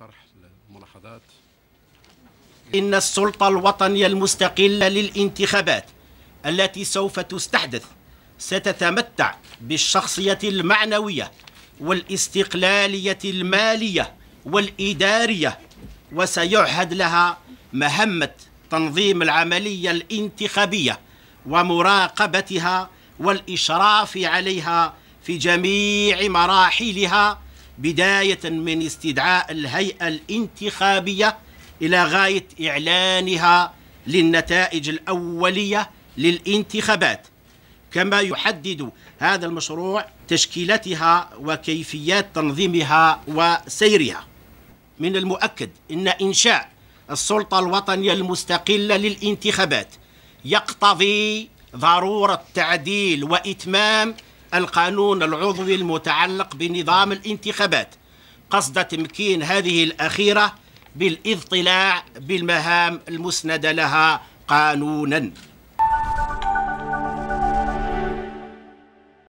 طرح الملاحظات إن السلطة الوطنية المستقلة للانتخابات التي سوف تستحدث ستتمتع بالشخصية المعنوية والاستقلالية المالية والإدارية وسيعهد لها مهمة تنظيم العملية الانتخابية ومراقبتها والإشراف عليها في جميع مراحلها بداية من استدعاء الهيئة الانتخابية إلى غاية إعلانها للنتائج الأولية للانتخابات كما يحدد هذا المشروع تشكيلتها وكيفيات تنظيمها وسيرها من المؤكد ان انشاء السلطه الوطنيه المستقله للانتخابات يقتضي ضروره تعديل واتمام القانون العضوي المتعلق بنظام الانتخابات قصد تمكين هذه الأخيرة بالاضطلاع بالمهام المسندة لها قانونا